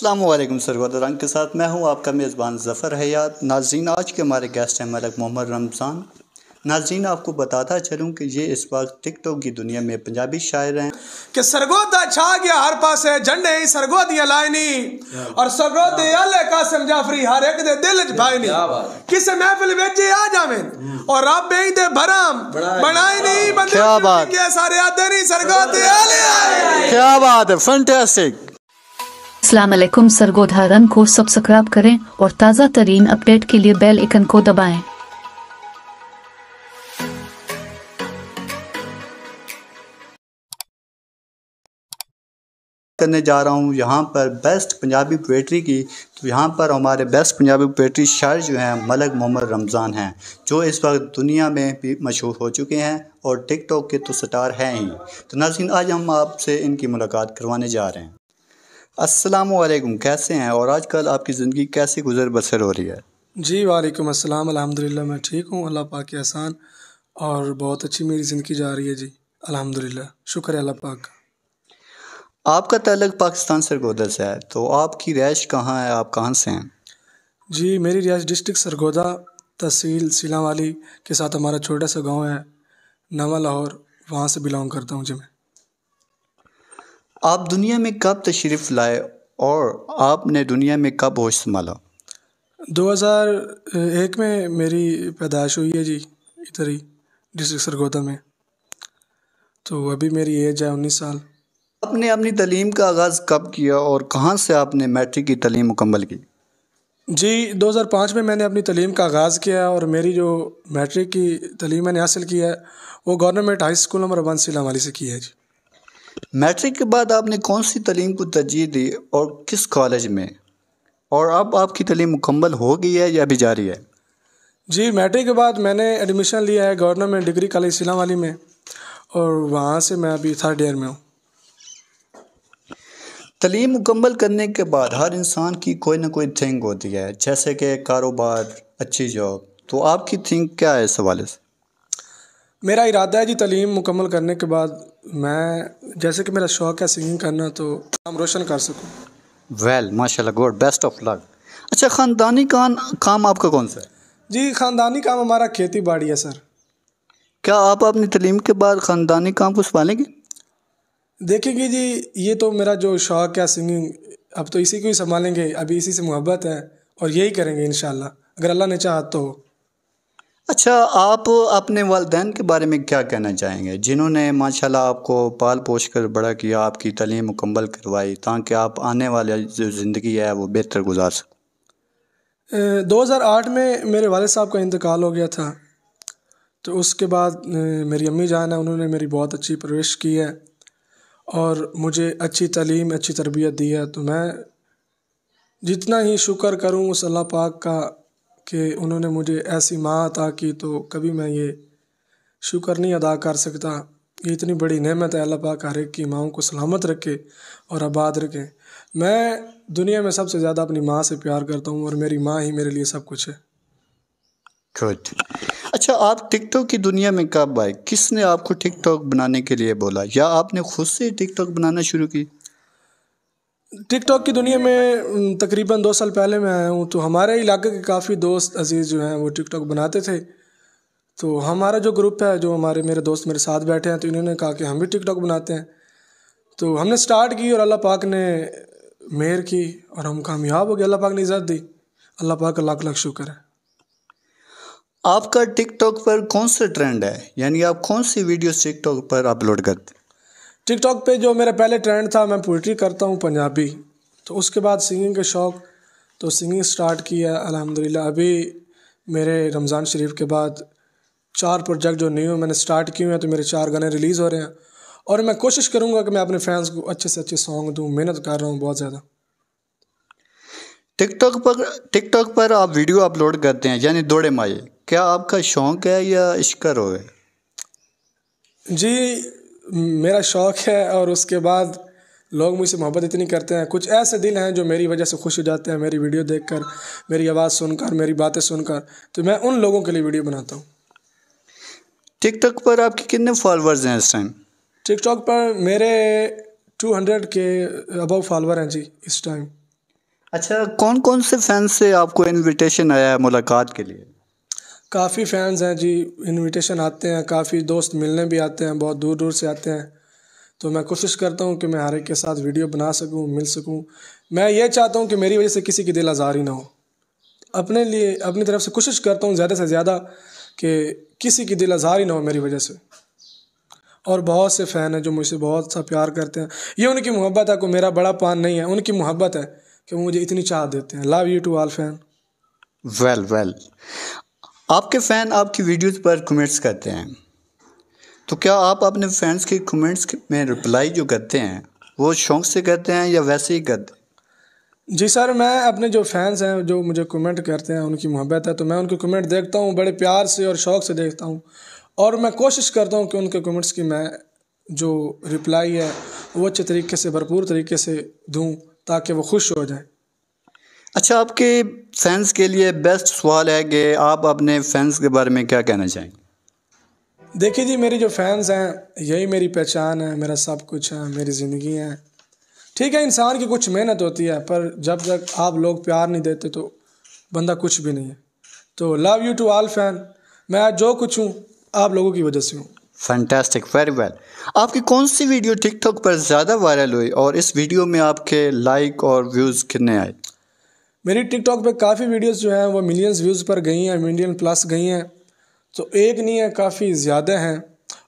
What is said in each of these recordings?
अल्लाम सर रंग के साथ मैं हूँ आपका मेज़बान ज़फ़र हयात नाजीन आज के हमारे गेस्ट हैं मलक मोहम्मद रमज़ान नाजीन आपको बताता चलूँ कि ये इस बार टिकटॉक की दुनिया में पंजाबी शायर हैं कि सरगोदा छा गया हर पास है झंडे ही सरगो लाइनी और सरगोदे दे अल्लाह कासिम जाफरी हर एक दे दिल भाईनी किस महफिल विच आ जावे और रब बे दे भरम बनाई नहीं बंदे क्या बात क्या सारे आते नहीं सरगो दे क्या बात है फैंटास्टिक सरगोधा सरगोधारन को सब्सक्राइब करें और ताज़ा तरीन अपडेट के लिए बेल आइकन को दबाएं। करने जा रहा हूँ यहाँ पर बेस्ट पंजाबी पोइट्री की तो यहाँ पर हमारे बेस्ट पंजाबी पोइट्री शायर जो हैं मलक मोहम्मद रमज़ान हैं जो इस वक्त दुनिया में भी मशहूर हो चुके हैं और टिकटॉक के तो स्टार हैं ही तो नाजिन आज हम आपसे इनकी मुलाकात करवाने जा रहे हैं असलम कैसे हैं और आजकल आपकी ज़िंदगी कैसे गुजर बसर हो रही है जी वालेकुम अस्सलाम अल्हम्दुलिल्लाह मैं ठीक हूँ अल्लाह पाक के आसान और बहुत अच्छी मेरी ज़िंदगी जा रही है जी अल्हम्दुलिल्लाह शुक्र है अल्लाह पाक का आपका तलक पाकिस्तान सरगोदा से है तो आपकी रहायश कहाँ है आप कहाँ से हैं जी मेरी रिहाइश डिस्ट्रिक्ट सरगोदा तहसील सिलावाली के साथ हमारा छोटा सा गाँव है नवा लाहौर वहाँ से बिलोंग करता हूँ जी मैं आप दुनिया में कब तशरीफ़ लाए और आपने दुनिया में कब होश संभाला 2001 में मेरी पैदाइश हुई है जी इधर ही डिस्ट्रिक्ट सरगोदा में तो अभी मेरी एज है उन्नीस साल आपने अपनी तलीम का आगाज़ कब किया और कहाँ से आपने मैट्रिक की तलीम मुकम्मल की जी 2005 में मैंने अपनी तलीम का आगाज़ किया और मेरी जो मैट्रिक की तलीम मैंने हासिल की है वो government high school number one सिला वाली से की है जी मैट्रिक के बाद आपने कौन सी तलीम को तरजीह दी और किस कॉलेज में और अब आपकी तलीम मुकम्मल हो गई है या अभी जारी है जी मैट्रिक के बाद मैंने एडमिशन लिया है गवर्नमेंट डिग्री कॉलेज सिला वाली में और वहाँ से मैं अभी थर्ड ईयर में हूँ तलीम मुकम्मल करने के बाद हर इंसान की कोई ना कोई थिंक होती है जैसे कि कारोबार अच्छी जॉब तो आपकी थिंक क्या है इस हवाले से मेरा इरादा है जी तलीम मुकम्मल करने के बाद मैं जैसे कि मेरा शौक़ है सिंगिंग करना तो नाम रोशन कर सकूँ वेल माशाल्लाह गुड बेस्ट ऑफ लक अच्छा ख़ानदानी काम काम आपका कौन सा है जी ख़ानदानी काम हमारा खेती बाड़ी है सर क्या आप अपनी तलीम के बाद ख़ानदानी काम को संभालेंगे देखेंगे जी ये तो मेरा जो शौक़ है सिंगिंग अब तो इसी को ही संभालेंगे अभी इसी से मोहब्बत है और यही करेंगे इन अगर अल्लाह ने चाहा तो अच्छा आप अपने वालदेन के बारे में क्या कहना चाहेंगे जिन्होंने माशाल्लाह आपको पाल पोष कर बड़ा किया आपकी तलीम मुकम्मल करवाई ताकि आप आने वाले जो ज़िंदगी है वो बेहतर गुजार सकें 2008 में मेरे वाले साहब का इंतकाल हो गया था तो उसके बाद मेरी अम्मी जान है उन्होंने मेरी बहुत अच्छी परवरिश की है और मुझे अच्छी तलीम अच्छी तरबियत दी है तो मैं जितना ही शुक्र करूँ उस अल्लाह पाक का कि उन्होंने मुझे ऐसी माँ अता की तो कभी मैं ये शुक्र नहीं अदा कर सकता ये इतनी बड़ी नेमत है अल्लाह पाक हर एक की माँओं को सलामत रखे और आबाद रखें मैं दुनिया में सबसे ज़्यादा अपनी माँ से प्यार करता हूँ और मेरी माँ ही मेरे लिए सब कुछ है Good. अच्छा आप टिकटॉक की दुनिया में कब आए किसने आपको टिकटॉक बनाने के लिए बोला या आपने खुद से टिकटॉक बनाना शुरू की टिकटॉक की दुनिया में तकरीबन दो साल पहले मैं आया हूँ तो हमारे इलाके के काफ़ी दोस्त अजीज़ जो हैं वो टिकटॉक बनाते थे तो हमारा जो ग्रुप है जो हमारे मेरे दोस्त मेरे साथ बैठे हैं तो इन्होंने कहा कि हम भी टिकटॉक बनाते हैं तो हमने स्टार्ट की और अल्लाह पाक ने मेहर की और हम कामयाब हो गए अल्लाह पाक ने इज़्ज़त दी अल्लाह पाक का लाख लाख शुक्र है आपका टिकटॉक पर कौन सा ट्रेंड है यानी आप कौन सी वीडियोस टिकटॉक पर अपलोड करते हैं टिकटॉक पे जो मेरा पहले ट्रेंड था मैं पोइट्री करता हूँ पंजाबी तो उसके बाद सिंगिंग का शौक़ तो सिंगिंग स्टार्ट किया अलहमदिल्ला अभी मेरे रमज़ान शरीफ के बाद चार प्रोजेक्ट जो न्यू मैंने स्टार्ट किए हैं तो मेरे चार गाने रिलीज़ हो रहे हैं और मैं कोशिश करूँगा कि मैं अपने फैंस को अच्छे से अच्छे सॉन्ग दूँ मेहनत कर रहा हूँ बहुत ज़्यादा टिकटॉक पर टिकटॉक पर आप वीडियो अपलोड करते हैं यानी दौड़े माए क्या आपका शौक़ है या इश्कर हो है जी मेरा शौक़ है और उसके बाद लोग मुझसे मोहब्बत इतनी करते हैं कुछ ऐसे दिल हैं जो मेरी वजह से खुश हो जाते हैं मेरी वीडियो देखकर मेरी आवाज़ सुनकर मेरी बातें सुनकर तो मैं उन लोगों के लिए वीडियो बनाता हूँ टिकटॉक पर आपके कितने फॉलोअर्स हैं इस टाइम टिकटॉक पर मेरे 200 के अबव फॉलोअर हैं जी इस टाइम अच्छा कौन कौन से फैंस से आपको इनविटेशन आया है मुलाकात के लिए काफ़ी फैंस हैं जी इनविटेशन आते हैं काफ़ी दोस्त मिलने भी आते हैं बहुत दूर दूर से आते हैं तो मैं कोशिश करता हूँ कि मैं हर एक के साथ वीडियो बना सकूँ मिल सकूँ मैं ये चाहता हूँ कि मेरी वजह से किसी की दिल आज़ार ही ना हो अपने लिए अपनी तरफ से कोशिश करता हूँ ज़्यादा से ज़्यादा कि किसी की दिल आज़ार ही ना हो मेरी वजह से और बहुत से फ़ैन हैं जो मुझसे बहुत सा प्यार करते हैं ये उनकी मोहब्बत है को मेरा बड़ा पान नहीं है उनकी मोहब्बत है कि वो मुझे इतनी चाह देते हैं love you to all fan well well आपके फ़ैन आपकी वीडियोस पर कमेंट्स करते हैं तो क्या आप अपने फैंस के कमेंट्स में रिप्लाई जो करते हैं वो शौक से करते हैं या वैसे ही करते जी सर मैं अपने जो फैंस हैं जो मुझे कमेंट करते हैं उनकी मोहब्बत है तो मैं उनके कमेंट देखता हूँ बड़े प्यार से और शौक़ से देखता हूँ और मैं कोशिश करता हूँ कि उनके कमेंट्स की मैं जो रिप्लाई है वो अच्छे तरीके से भरपूर तरीके से दूँ ताकि वो खुश हो जाए अच्छा आपके फैंस के लिए बेस्ट सवाल है कि आप अपने फैंस के बारे में क्या कहना चाहेंगे देखिए जी मेरी जो फैंस हैं यही मेरी पहचान है मेरा सब कुछ है मेरी ज़िंदगी है ठीक है इंसान की कुछ मेहनत होती है पर जब तक आप लोग प्यार नहीं देते तो बंदा कुछ भी नहीं है तो love you to all fan मैं आज जो कुछ हूँ आप लोगों की वजह से हूँ फैंटेस्टिक वेरी वेल आपकी कौन सी वीडियो टिकटॉक पर ज़्यादा वायरल हुई और इस वीडियो में आपके लाइक और व्यूज़ कितने आए मेरी टिकटॉक पे काफ़ी वीडियोस जो हैं वो मिलियंस व्यूज़ पर गई हैं मिलियन प्लस गई हैं तो एक नहीं है काफ़ी ज़्यादा हैं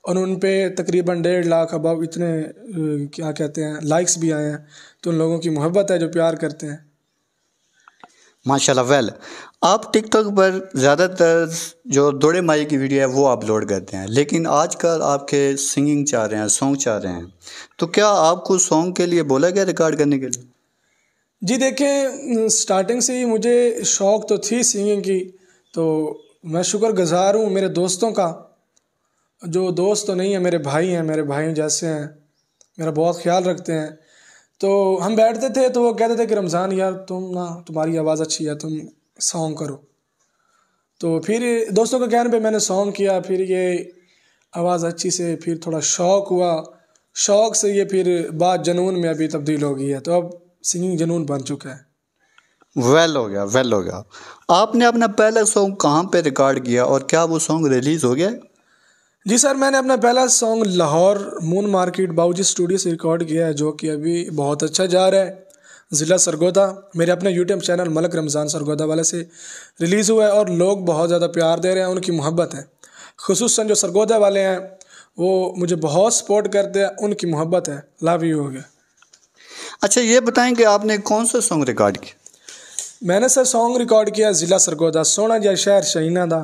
और उन पर तकरीबन डेढ़ लाख अब इतने क्या कहते हैं लाइक्स भी आए हैं तो उन लोगों की मोहब्बत है जो प्यार करते हैं माशाल्लाह वेल आप टिकटॉक पर ज़्यादातर जो दौड़े माई की वीडियो है वो अपलोड करते हैं लेकिन आजकल आपके सिंगिंग चाह रहे हैं सॉन्ग चाह रहे हैं तो क्या आपको सॉन्ग के लिए बोला गया रिकॉर्ड करने के लिए जी देखें स्टार्टिंग से ही मुझे शौक़ तो थी सिंगिंग की तो मैं शुक्र गुज़ार हूँ मेरे दोस्तों का जो दोस्त तो नहीं है मेरे भाई हैं मेरे भाई जैसे हैं मेरा बहुत ख्याल रखते हैं तो हम बैठते थे तो वो कहते थे कि रमज़ान यार तुम ना तुम्हारी आवाज़ अच्छी है तुम सॉन्ग करो तो फिर दोस्तों के कहने पे मैंने सॉन्ग किया फिर ये आवाज़ अच्छी से फिर थोड़ा शौक़ हुआ शौक़ से ये फिर बात जनून में अभी तब्दील हो गई है तो अब सिंगिंग जनून बन चुका है वेल हो गया वेल हो गया आपने अपना पहला सॉन्ग कहाँ पे रिकॉर्ड किया और क्या वो सॉन्ग रिलीज़ हो गया जी सर मैंने अपना पहला song Lahore moon market Babuji studio से रिकॉर्ड किया है जो कि अभी बहुत अच्छा जा रहा है ज़िला सरगोदा मेरे अपने यूट्यूब चैनल मलक रमज़ान सरगोदा वाले से रिलीज़ हुआ है और लोग बहुत ज़्यादा प्यार दे रहे हैं उनकी मोहब्बत है खसूस जो सरगोदा वाले हैं वो मुझे बहुत सपोर्ट करते हैं उनकी मोहब्बत है लव यू हो गया अच्छा ये बताएं कि आपने कौन सा सॉन्ग रिकॉर्ड किया मैंने सर सॉन्ग रिकॉर्ड किया ज़िला सरगोदा सोना जहा शहर शहीना दा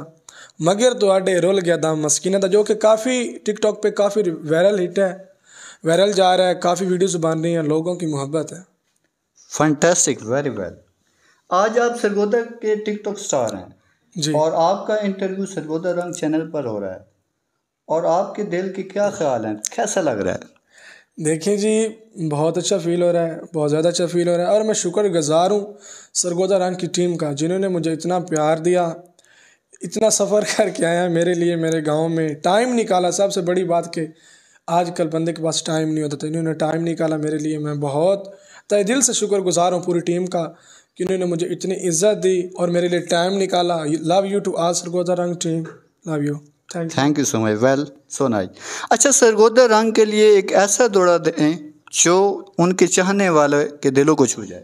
मगर तो आडे रोल गया दाम मस्कीना दा जो कि काफ़ी टिकटॉक पे काफ़ी वायरल हिट है वायरल जा रहा है काफ़ी वीडियोस बन रही हैं लोगों की मोहब्बत है फंटेस्टिक वेरी वेल आज आप सरगोदा के टिकटॉक स्टार हैं जी और आपका इंटरव्यू सरगोदा रंग चैनल पर हो रहा है और आपके दिल के क्या ख्याल हैं कैसा लग रहा है देखिए जी बहुत अच्छा फील हो रहा है बहुत ज़्यादा अच्छा फील हो रहा है और मैं शुक्र गुज़ार हूँ सरगोदा रंग की टीम का जिन्होंने मुझे इतना प्यार दिया इतना सफ़र करके आया मेरे लिए मेरे गांव में टाइम निकाला सबसे बड़ी बात के आजकल बंदे के पास टाइम नहीं होता था तो इन्होंने टाइम निकाला मेरे लिए मैं बहुत तय दिल से शुक्र गुज़ार हूँ पूरी टीम का कि इन्होंने मुझे इतनी इज्जत दी और मेरे लिए टाइम निकाला लव यू टू आज सरगोदा रंग team love you thank you so much well so nice अच्छा सरगोदा रंग के लिए एक ऐसा दौड़ा दें जो उनके चाहने वाले के दिलों को छू जाए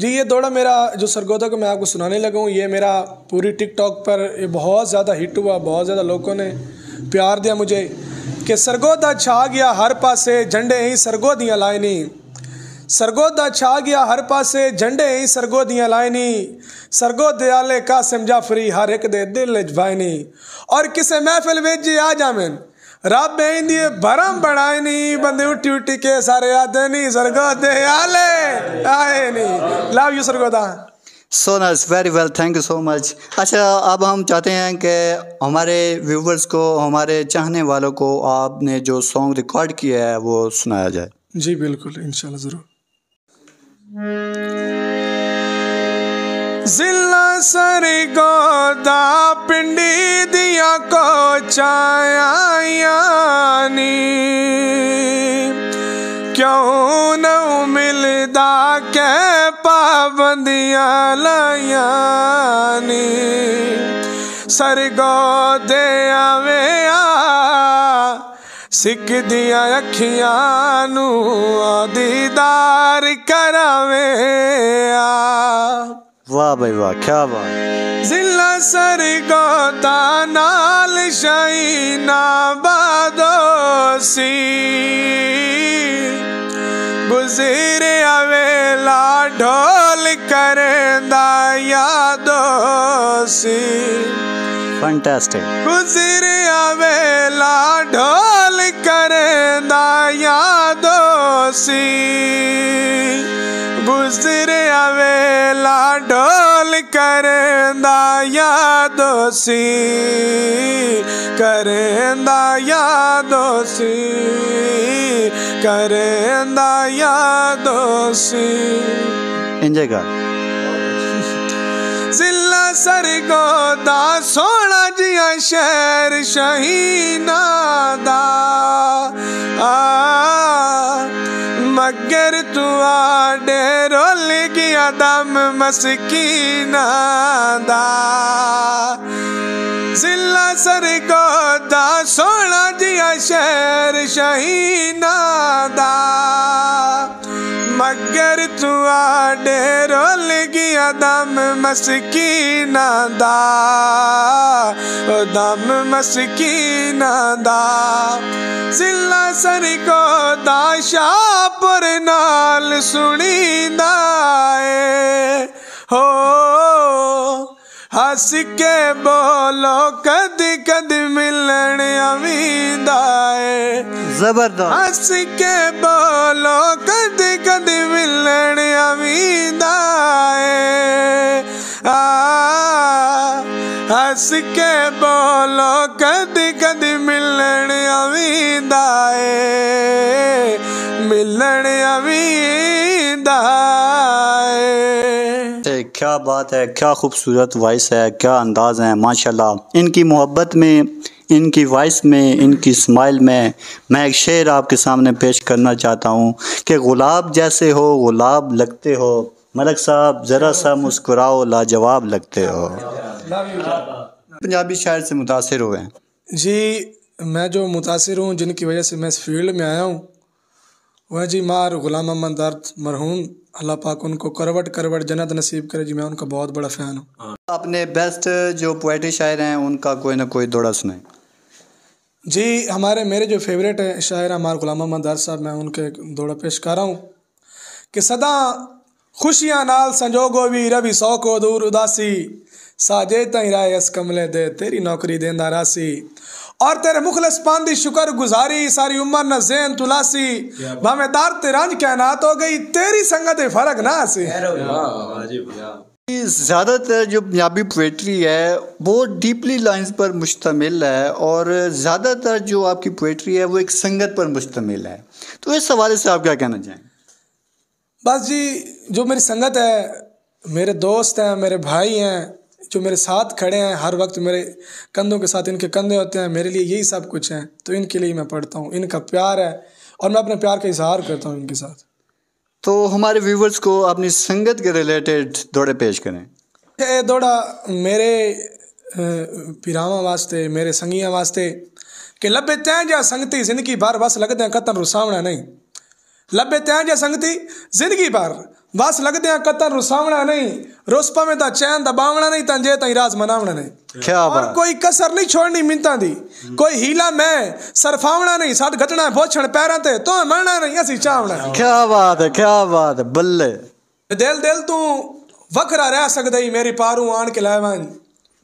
जी ये दौड़ा मेरा जो सरगोदा को मैं आपको सुनाने लगा हूँ ये मेरा पूरी टिकटॉक पर बहुत ज़्यादा हिट हुआ बहुत ज़्यादा लोगों ने प्यार दिया मुझे कि सरगोदा छा गया हर पासे झंडे ही सरगोदियाँ लाए नहीं सरगोदा छा गया हर पासे झंडे ही सरगोदियाँ लाइनी सरगोदयाले का समझा फ्री हर एक दे दिल भाईनी और किसे महफिल में जी आ जा मैन रब बहन दिए भरम बढ़ाए नहीं बंदे उठी उठी के सारे आते नहीं सरगोदे आले आए नहीं love you Sargodha so nice very well thank you so much अच्छा अब हम चाहते हैं कि हमारे व्यूवर्स को हमारे चाहने वालों को आपने जो सॉन्ग रिकॉर्ड किया है वो सुनाया जाए जी बिल्कुल इंशाल्लाह ज़रूर ਜ਼ਿਲ੍ਹਾ ਸਰਗੋਦਾ ਪਿੰਡੀ ਦੀਆਂ ਕੋਚਾਇਆ ਨੀ ਕਿਉਂ ਨਾ ਮਿਲਦਾ ਕੈ ਪਾਬੰਦੀਆਂ ਲਾਇਆ ਨੀ ਸਰਗੋਦੇ ਆਵੇ ਸਿੱਖ ਦੀਆਂ ਅੱਖੀਆਂ ਨੂੰ ਆ ਦੀਦਾਰ ਕਰਾਵੇ ਆ ਵਾਹ ਬਈ ਵਾਹ ਕੀ ਬਾਤ ਜ਼ਿਲ੍ਹਾ ਸਰਗੋਤਾ ਨਾਲ ਸ਼ਾਇਨਾ ਬਾਦੋਸੀ ਗੁਜ਼ਰਿਆ ਵੇਲਾ ਢੋਲ ਕਰਦਾ ਯਾਦੋਸੀ ਫੈਂਟੈਸਟਿਕ ਗੁਜ਼ਰਿਆ ਵੇਲਾ ਢੋਲ ਗੁਜ਼ਰਿਆ ਵੇਲਾ ਢੋਲ ਕਰਦਾ ਯਾਦੋ ਸੀ ਕਰਦਾ ਯਾਦੋ ਸੀ ਕਰਦਾ ਯਾਦੋ ਸੀ ਇੰਜੇ ਗਾ ਜ਼ਿਲ੍ਹਾ ਸਰਗੋਦਾ ਸੋਹਣਾ ਜਿਹਾ ਸ਼ਹਿਰ ਸ਼ਹੀਨਾ ਦਾ ਆ मगर तूं आॾे रोल गिया दम मस्कीना दा ਜ਼ਿਲਾ ਸਰਗੋ ਦਾ ਸੋਹਣਾ ਜਿਹਾ ਸ਼ਹਿਰ ਸ਼ਹੀਨਾ ਦਾ ਮਗਰ ਤੂੰ ਆ ਡੇਰੋ अदम मसकी दम मसकी सिला सर कोदा सुणंद ہو ਹੱਸ ਕੇ ਬੋਲੋ ਕਦ ਕਦ ਮਿਲਣ ਆਵੀਂਦਾ ਏ ਜ਼ਬਰਦਸਤ ਹੱਸ ਕੇ ਬੋਲੋ ਕਦ ਕਦ ਮਿਲਣ ਆਵੀਂਦਾ ਏ ਆ ਹੱਸ ਕੇ ਬੋਲੋ ਕਦ ਕਦ ਮਿਲਣ ਆਵੀਂਦਾ ਏ ਮਿਲਣ ਆਵੀਂ क्या बात है क्या खूबसूरत वॉइस है क्या अंदाज़ है माशाल्लाह इनकी मोहब्बत में इनकी वॉइस में इनकी स्माइल में मैं एक शेर आपके सामने पेश करना चाहता हूँ कि गुलाब जैसे हो गुलाब लगते हो मलक साहब ज़रा सा मुस्कुराओ लाजवाब लगते हो पंजाबी शायर से मुतासर हुए हैं जी मैं जो मुतासर हूँ जिनकी वजह से मैं इस फील्ड में आया हूँ वह जी मार गुलाम अहमद अर्थ मरहूम अल्लाह पाक उनको करवट करवट जन्नत नसीब करे जी मैं उनका बहुत बड़ा फ़ैन हूँ अपने हाँ। बेस्ट जो पोइट्री शायर हैं उनका कोई ना कोई दौड़ा सुनाए जी हमारे मेरे जो फेवरेट है शायर हमारे गुलाम अहमद अर्थ साहब मैं उनके दौड़ा पेश कर रहा हूँ कि सदा खुशियाँ नाल संजोगो भी रवि सौ को दूर उदासी साजे तई राय अस कमले दे तेरी नौकरी देंदा रासी और तेरे मुखलस पांदी शुक्र गुजारी सारी उम्र न जैन तुलासी भावे दार तेरा कहनात हो गई तेरी संगत फर्क ना से ज़्यादातर जो पंजाबी पोइट्री है वो डीपली लाइंस पर मुश्तमिल है और ज़्यादातर जो आपकी पोइट्री है वो एक संगत पर मुश्तमिल है तो इस हवाले से आप क्या कहना चाहेंगे बस जी जो मेरी संगत है मेरे दोस्त हैं मेरे भाई हैं जो मेरे साथ खड़े हैं हर वक्त मेरे कंधों के साथ इनके कंधे होते हैं मेरे लिए यही सब कुछ हैं तो इनके लिए मैं पढ़ता हूँ इनका प्यार है और मैं अपने प्यार का इजहार करता हूँ इनके साथ तो हमारे व्यूवर्स को अपनी संगत के रिलेटेड दौड़े पेश करें ये दौड़ा मेरे पिरावा वास्ते मेरे संगिया वास्ते कि लबे तैं जा संगति जिंदगी भर बस लगते हैं कतन रुसावना नहीं लबे तैं जा संगति जिंदगी भर ਬਸ ਲੱਗਦਿਆਂ ਕਤਰ ਰੁਸਾਵਣਾ ਨਹੀਂ ਰੁਸ ਪਵੇਂ ਤਾਂ ਚੈਨ ਦਬਾਵਣਾ ਨਹੀਂ ਤਾਂ ਜੇ ਤਾਈ ਰਾਜ਼ ਮਨਾਵਣਾ ਨਹੀਂ ਕੀ ਬਾਤ ਕੋਈ ਕਸਰ ਨਹੀਂ ਛੋੜਨੀ ਮਿੰਤਾਂ ਦੀ ਕੋਈ ਹੀਲਾ ਮੈਂ ਸਰਫਾਵਣਾ ਨਹੀਂ ਸੱਟ ਘਟਣਾ ਬੋਛਣ ਪੈਰਾਂ ਤੇ ਤੋ ਮਰਨਾ ਨਹੀਂ ਅਸੀਂ ਚਾਹਵਣਾ ਕੀ ਬਾਤ ਹੈ ਕੀ ਬਾਤ ਹੈ ਬੱਲੇ ਦਿਲ ਦਿਲ ਤੂੰ ਵਖਰਾ ਰਹਿ ਸਕਦਾ ਹੀ ਮੇਰੀ ਪਾਰੂ ਆਣ ਕੇ ਲੈਵਾਂ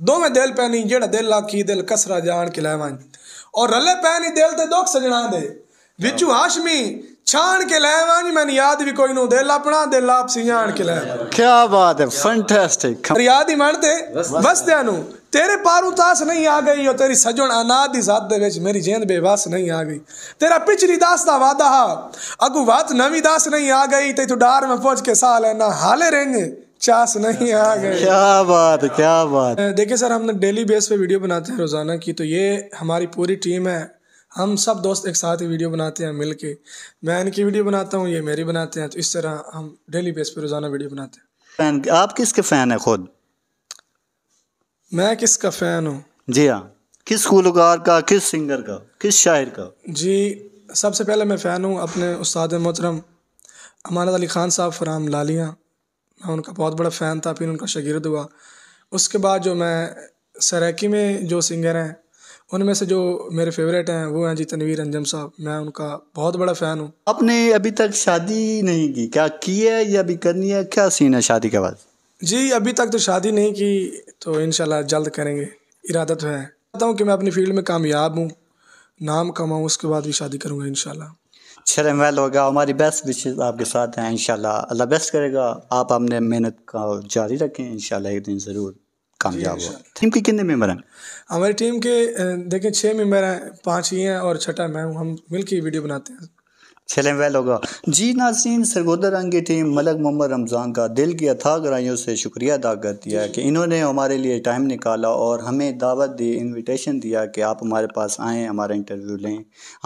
ਦੋਵੇਂ ਦਿਲ ਪੈ ਨਹੀਂ ਜਿਹੜਾ ਦਿਲ ਆਖੀ ਦਿਲ ਕਸਰਾ ਜਾਣ ਕੇ ਲੈਵਾਂ ਔਰ ਰੱਲੇ ਪੈ ਨਹੀਂ ਦਿਲ ਤੇ ਦੁੱਖ ਸਜਣਾ ਦੇ ਵਿੱਚੋਂ ਹਾਸ਼ਮੀ छान के लाया वानी मैंने याद भी कोई नो दिल अपना देला आपसी जान के लाया क्या बात है फैंटास्टिक याद ही मरते बस देनु तेरे पारू तास नहीं आ गई और तेरी सजण अनाद दी साथ दे मेरी जेंद बेवास नहीं आ गई तेरा पिछली दास दा वादा हा अगु बात नवी दास नहीं आ गई ते तू डार में पहुंच के साल है ना हाले रहेंगे चास नहीं आ गए क्या बात क्या बात देखिए सर हम डेली बेस पे वीडियो बनाते हैं रोजाना की तो ये हमारी पूरी टीम है हम सब दोस्त एक साथ ही वीडियो बनाते हैं मिल के मैं इनकी वीडियो बनाता हूँ ये मेरी बनाते हैं तो इस तरह हम डेली बेस पर रोज़ाना वीडियो बनाते हैं फैन आप किसके फ़ैन हैं खुद मैं किसका फ़ैन हूँ जी हाँ किस गुलकार का किस सिंगर का किस शायर का जी सबसे पहले मैं फ़ैन हूँ अपने उस्ताद मोहतरम अमानत अली ख़ान साहब फराम लालियाँ मैं उनका बहुत बड़ा फ़ैन था फिर उनका शगिरद हुआ उसके बाद जो मैं सरैकी में जो सिंगर हैं उनमें से जो मेरे फेवरेट हैं वो हैं जी तनवीर अंजम साहब मैं उनका बहुत बड़ा फ़ैन हूँ आपने अभी तक शादी नहीं की क्या की है या अभी करनी है क्या सीन है शादी के बाद जी अभी तक तो शादी नहीं की तो इन जल्द करेंगे इरादा तो है चाहता हूँ कि मैं अपनी फील्ड में कामयाब हूँ नाम कमाऊँ उसके बाद भी शादी करूँगा इन शर्म वेल होगा हमारी बेस्ट विशेष आपके साथ हैं इन अल्लाह बेस्ट करेगा आप अपने मेहनत का जारी रखें इन एक दिन ज़रूर कामयाब हो टीम के कितने मेंबर हैं हमारी टीम के देखें छः मेंबर हैं पाँच ही हैं और छठा मैं हूँ हम मिल के वीडियो बनाते हैं चलें वेल होगा जी नाजीन सरगोदर रंग की टीम मलक मोहम्मद रमज़ान का दिल की अथाह गराइयों से शुक्रिया अदा कर दिया कि इन्होंने हमारे लिए टाइम निकाला और हमें दावत दी इनविटेशन दिया कि आप हमारे पास आएँ हमारा इंटरव्यू लें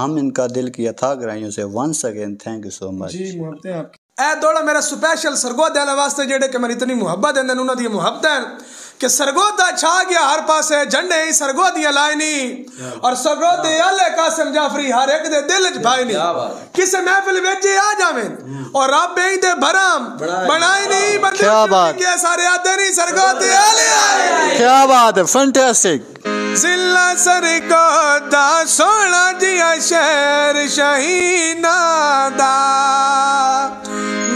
हम इनका दिल की अथाह गराइयों से once again thank you so much ए मुहब्बतें मेरा स्पेशल सरगोदे वास्ते जेडे ਸਰਗੋਦਿਆਂ मेरी इतनी मुहब्बत है उन्होंने मुहब्बत है कि सरगोदा छा गया हर पास झंडे ही सरगोदी लाइनी और सरगोदे अल्लाह कासिम जाफरी हर एक दे दिल च भाई नहीं किसे महफिल विच आ जावे हम्म। और रब ही दे भरम बनाई नहीं बंदे क्या बात के सारे आते नहीं सरगोदे अल्लाह आए क्या बात है फैंटास्टिक जिला सरगोदा सोना जिया शहर शहीना दा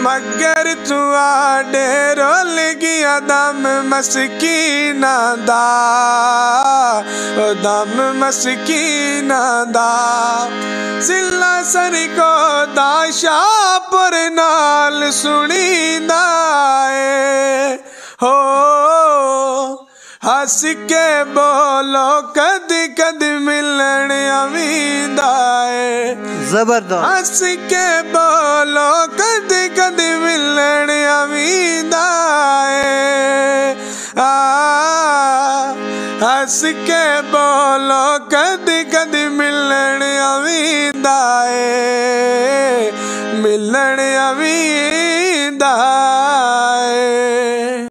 मगर तुआ डेर अदम मसकी दम मसकी सिला सर कोपुर नाल सुणी हो हसिक बोलो ਜਦ ਮਿਲਣ ਆਵਿੰਦਾ ਏ ਜ਼ਬਰਦਸਤ ਹੱਸ ਕੇ ਬੋਲੋ ਕਦ ਕਦ ਮਿਲਣ ਆਵਿੰਦਾ ਏ ਆ ਹੱਸ ਕੇ ਬੋਲੋ ਕਦ ਕਦ ਮਿਲਣ ਆਵਿੰਦਾ ਏ ਮਿਲਣ ਆਵਿੰਦਾ ਏ